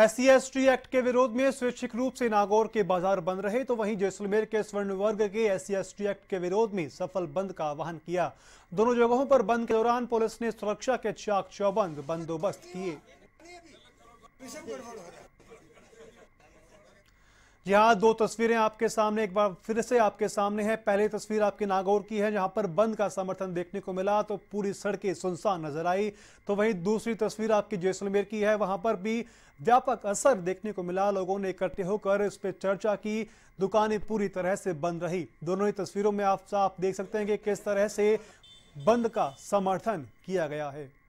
S C act के विरोध में स्वैच्छिक रूप से नागौर के बाजार बंद रहे तो वहीं जैसलमेर के स्वर्ण वर्ग के एस सी एक्ट के विरोध में सफल बंद का आह्वान किया दोनों जगहों पर बंद के दौरान पुलिस ने सुरक्षा के चाक चौबंद बंदोबस्त किए यहाँ दो तस्वीरें आपके सामने एक बार फिर से आपके सामने है पहली तस्वीर आपके नागौर की है जहां पर बंद का समर्थन देखने को मिला तो पूरी सड़कें सुनसान नजर आई तो वहीं दूसरी तस्वीर आपकी जैसलमेर की है वहां पर भी व्यापक असर देखने को मिला लोगों ने इकट्ठे होकर इस पर चर्चा की दुकानें पूरी तरह से बंद रही दोनों ही तस्वीरों में आप साफ देख सकते हैं कि किस तरह से बंद का समर्थन किया गया है